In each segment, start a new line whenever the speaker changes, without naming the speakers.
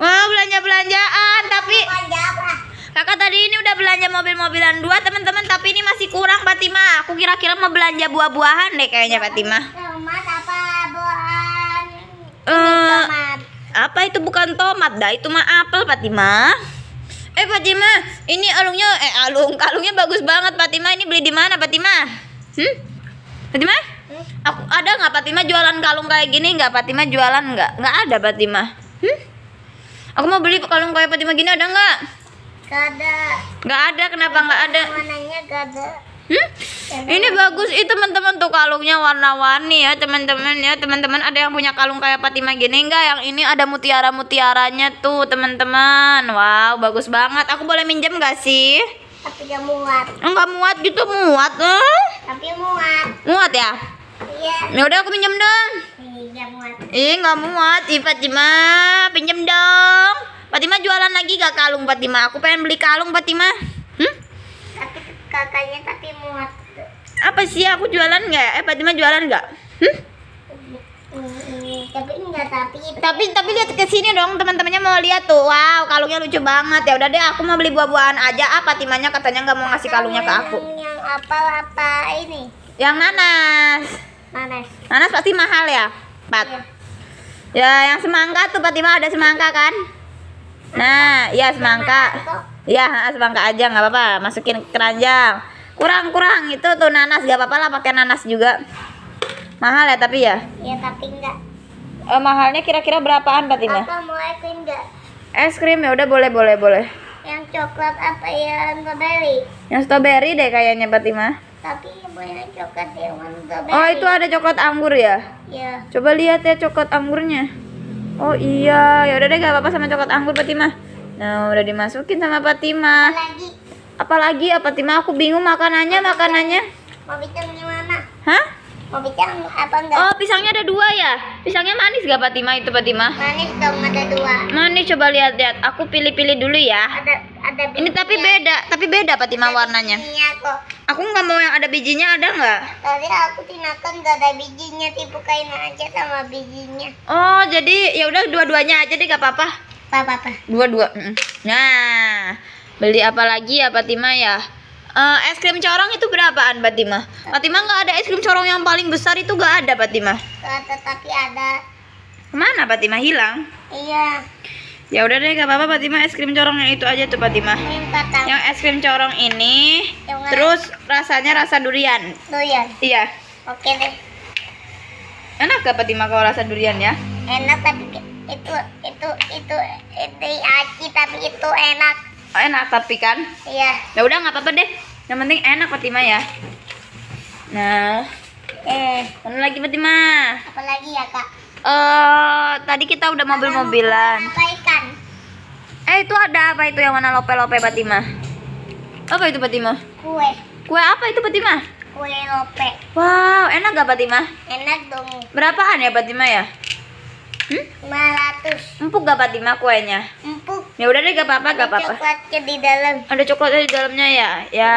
Wah oh, belanja-belanjaan tapi Kakak tadi ini udah belanja mobil-mobilan dua teman-teman tapi ini masih kurang Fatima. Aku kira-kira mau belanja buah-buahan deh kayaknya Fatima. Tomat apa buahan? Uh, Apa itu bukan tomat dah itu mah apel Fatima. Eh Fatima, ini alungnya eh alung kalungnya bagus banget Fatima. Ini beli di mana Fatima? Hmm? Fatima? Hmm? Aku ada nggak Fatima jualan kalung kayak gini nggak Fatima jualan nggak? Nggak ada Fatima. Hmm? Aku mau beli kalung kayak Fatima gini ada nggak? Gak ada. Gak ada, kenapa nggak ada? Warnanya gak ada. Hmm? Ini bagus itu teman-teman tuh kalungnya warna-warni ya teman-teman ya teman-teman ada yang punya kalung kayak Fatima gini enggak yang ini ada mutiara mutiaranya tuh teman-teman wow bagus banget aku boleh minjem gak sih tapi gak muat enggak oh, muat gitu muat eh? tapi muat muat ya iya ya udah aku minjem dong muat. Ih, nggak muat. Ih, Fatima, pinjam dong. Fatima jualan lagi gak kalung Fatima? Aku pengen beli kalung Fatima. Hmm? Tapi kakaknya tapi muat. Apa sih aku jualan nggak? Eh, Fatima jualan nggak? Hmm? tapi tapi tapi ya. tapi lihat ke sini dong teman-temannya mau lihat tuh wow kalungnya lucu banget ya udah deh aku mau beli buah-buahan aja apa ah, timanya katanya nggak mau ngasih kalungnya ke aku yang, yang apa apa ini yang nanas nanas nanas pasti mahal ya empat, Ya, yang semangka tuh Fatima ada semangka kan? Nah, iya semangka. Iya, semangka aja nggak apa-apa. Masukin keranjang. Kurang-kurang itu tuh nanas nggak apa-apa lah pakai nanas juga. Mahal ya tapi ya? Iya, tapi enggak. Eh, mahalnya kira-kira berapaan Fatima? Apa mau es krim enggak? Es krim ya udah boleh boleh boleh. Yang coklat apa yang strawberry? Yang strawberry deh kayaknya Fatima tapi banyak coklat ya mantap Oh, itu ada coklat anggur ya? Iya. Coba lihat ya coklat anggurnya. Oh iya, ya udah deh gak apa-apa sama coklat anggur Fatima. Nah, udah dimasukin sama Fatima. Apalagi? Apalagi apa Fatima? Aku bingung makanannya, makanannya. Mau bikin gimana? Hah? mau pisang apa enggak oh pisangnya ada dua ya pisangnya manis gak Fatima itu Fatima manis dong ada dua manis coba lihat-lihat aku pilih-pilih dulu ya ada ada bijinya. ini tapi beda tapi beda Fatima ada warnanya bijinya kok aku nggak mau yang ada bijinya ada nggak tapi aku tinakan nggak ada bijinya dibukain aja sama bijinya oh jadi ya udah dua-duanya aja deh gak apa-apa apa-apa dua-dua nah beli apa lagi ya Fatima ya uh, es krim corong itu berapaan Fatima? Fatima nggak ada es krim corong yang paling besar itu nggak ada Fatima. tapi ada. Kemana Fatima hilang? Iya. Ya udah deh gak apa-apa Fatima es krim corong yang itu aja tuh Fatima. Yang es krim corong ini yang terus rasanya rasa durian. Durian. Iya. Oke deh. Enak gak Fatima kalau rasa durian ya? Enak tapi itu itu itu itu, itu aci tapi itu enak. Oh, enak tapi kan iya ya udah nggak apa-apa deh yang penting enak Fatima ya nah eh mana lagi Fatima apa lagi ya kak eh uh, tadi kita udah mobil-mobilan ikan eh itu ada apa itu yang mana lope-lope Fatima apa itu Fatima kue kue apa itu Fatima kue lope wow enak gak Fatima enak dong berapaan ya Fatima ya hmm? 500 empuk gak Fatima kuenya empuk Ya udah deh, gak apa-apa, gak apa-apa. Coklatnya di dalam. Ada coklatnya di dalamnya ya. Ya,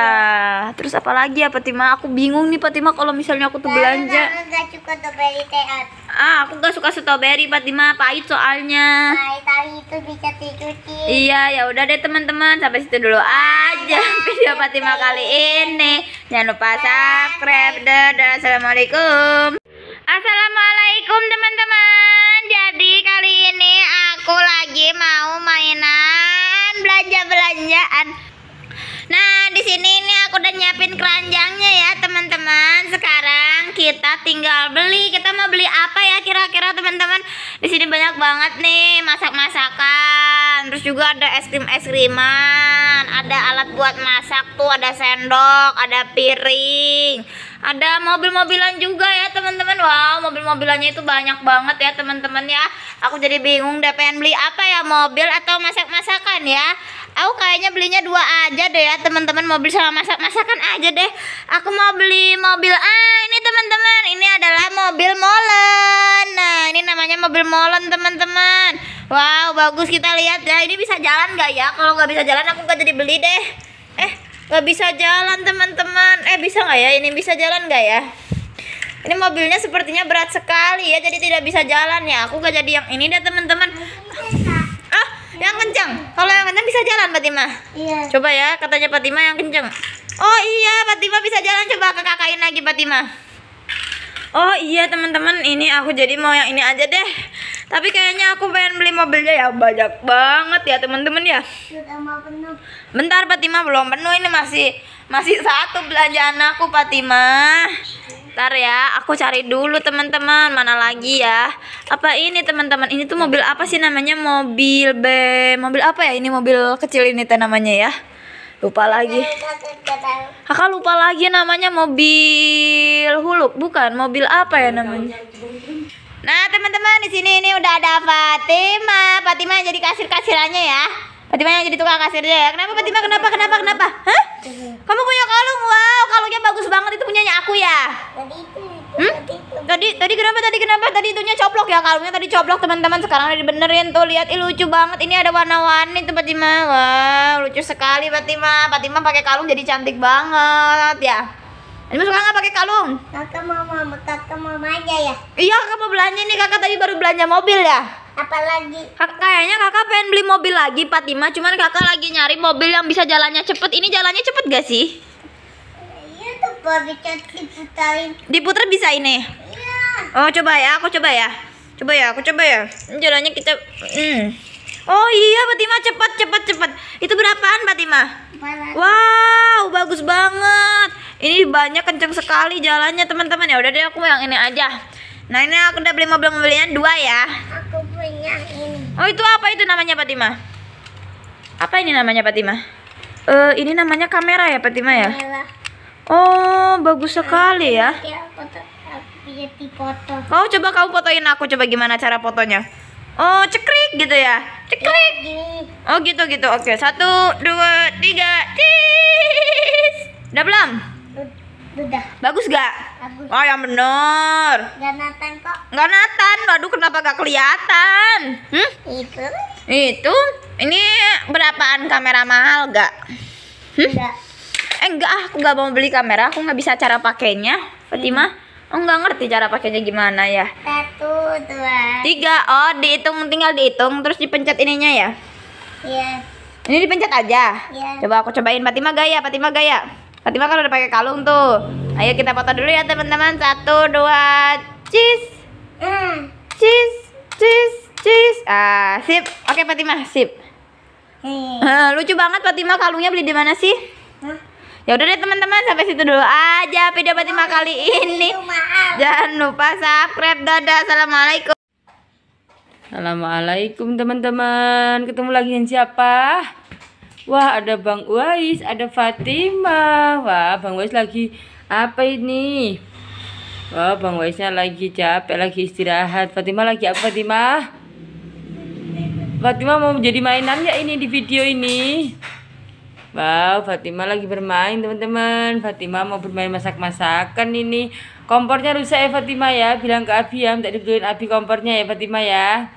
terus apa lagi ya Fatima? Aku bingung nih Fatima kalau misalnya aku tuh belanja. aku gak suka strawberry teh Ah, aku gak suka strawberry Fatima, pahit soalnya. Pahit tapi itu bisa dicuci. Iya, ya udah deh teman-teman, sampai situ dulu aja video Fatima kali ini. Jangan lupa subscribe. Dadah, assalamualaikum. Assalamualaikum teman-teman. Jadi kali ini aku lagi mau mainan belanja-belanjaan. Nah, di sini ini aku udah nyiapin keranjangnya ya, teman-teman. Sekarang kita tinggal beli. Kita mau beli apa ya kira-kira, teman-teman? Di sini banyak banget nih masak-masakan. Terus juga ada es krim-es kriman ada alat buat masak tuh ada sendok ada piring ada mobil-mobilan juga ya teman-teman wow mobil-mobilannya itu banyak banget ya teman-teman ya aku jadi bingung deh pengen beli apa ya mobil atau masak-masakan ya aku kayaknya belinya dua aja deh ya teman-teman mobil sama masak-masakan aja deh aku mau beli mobil ah ini teman-teman ini adalah mobil molen nah ini namanya mobil molen teman-teman Wow, bagus kita lihat ya. Ini bisa jalan nggak ya? Kalau nggak bisa jalan aku nggak jadi beli deh. Eh, nggak bisa jalan teman-teman. Eh, bisa nggak ya? Ini bisa jalan nggak ya? Ini mobilnya sepertinya berat sekali ya, jadi tidak bisa jalan ya. Aku nggak jadi yang ini deh teman-teman. Ah, yang kencang. Kalau yang kencang bisa jalan, Fatima. Iya. Coba ya, katanya Fatima yang kencang. Oh iya, Fatima bisa jalan. Coba ke kain lagi, Fatima. Oh iya teman-teman, ini aku jadi mau yang ini aja deh. Tapi kayaknya aku pengen beli mobilnya ya banyak banget ya teman-teman ya. Bentar Fatima belum penuh ini masih masih satu belanjaan aku Fatima. Ntar ya, aku cari dulu teman-teman mana lagi ya. Apa ini teman-teman? Ini tuh mobil apa sih namanya? Mobil B, mobil apa ya? Ini mobil kecil ini teh namanya ya. Lupa lagi. Kakak lupa lagi namanya mobil huluk, bukan mobil apa ya namanya? Nah teman-teman di sini ini udah ada Fatima. Fatima jadi kasir kasirannya ya. Fatima yang jadi tukang kasirnya ya. Kenapa Fatima? Kenapa? Kenapa? Kenapa? Hah? Kamu punya kalung? Wow, kalungnya bagus banget itu punyanya aku ya. Tadi Hmm? Tadi tadi kenapa? Tadi kenapa? Tadi itunya coplok ya kalungnya tadi coplok teman-teman. Sekarang udah dibenerin tuh lihat, Ih, lucu banget. Ini ada warna-warni tuh Fatima. Wow, lucu sekali Fatima. Fatima pakai kalung jadi cantik banget ya. Ini suka nggak pakai kalung? Kakak mau mama, kakak mau aja ya. Iya, kakak mau belanja nih. Kakak tadi baru belanja mobil ya. Apalagi? Kak, kayaknya kakak pengen beli mobil lagi, Fatima. Cuman kakak lagi nyari mobil yang bisa jalannya cepet. Ini jalannya cepet gak sih? Iya tuh, bisa diputarin. Diputar bisa ini? Iya. Oh coba ya, aku coba ya. Coba ya, aku coba ya. Ini jalannya kita. Hmm. Oh iya, Fatima cepat cepat cepat. Itu berapaan, Fatima? Wow, bagus banget. Ini banyak kenceng sekali jalannya teman-teman ya. Udah deh aku yang ini aja. Nah ini aku udah beli mobil mobilnya dua ya. Aku punya ini. Oh itu apa itu namanya Fatima? Apa ini namanya Fatima? Eh uh, ini namanya kamera ya Fatima ya? Kamera. Oh bagus sekali ya. Kau coba kau fotoin aku coba gimana cara fotonya? Oh cekrik gitu ya? Cekrik. Ya, oh gitu gitu. Oke satu dua tiga. Cheese. Udah belum? Udah. Bagus gak? Bagus. Oh yang bener. Gak natan kok. Gak natan. Waduh kenapa gak kelihatan? Hmm? Itu. Itu. Ini berapaan kamera mahal gak? Hmm? Enggak. Eh enggak ah. aku gak mau beli kamera. Aku gak bisa cara pakainya. Fatimah. Hmm. Oh, nggak ngerti cara pakainya gimana ya? Satu, dua, tiga. Oh, dihitung, tinggal dihitung, terus dipencet ininya ya? Iya. Yes. Ini dipencet aja. Yes. Iya. Coba aku cobain Fatima gaya, Fatima gaya. Fatima kan udah pakai kalung tuh. Ayo kita foto dulu ya teman-teman. Satu, dua, cheese. Mm. Cheese, cheese, cheese. Ah, sip. Oke Fatima, sip. Uh, lucu banget Fatima kalungnya beli di mana sih? Huh? Ya udah deh teman-teman sampai situ dulu aja video Fatima oh, kali iya, ini. Iya, maaf. Jangan lupa subscribe. Dadah. Assalamualaikum. Assalamualaikum teman-teman. Ketemu lagi dengan siapa? Wah, ada Bang Wais, ada Fatima, Wah, Bang Wais lagi apa ini? Wah, Bang Waisnya lagi capek, lagi istirahat. Fatima lagi apa, Fatima? Fatima mau jadi mainan ya ini di video ini? Wow, Fatima lagi bermain teman-teman. Fatima mau bermain masak-masakan ini. Kompornya rusak ya Fatima ya. Bilang ke Abi ya, minta dibeliin Abi kompornya ya Fatima ya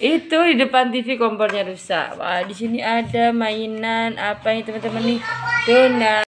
itu di depan TV kompornya rusak wah di sini ada mainan apa ini teman-teman nih donat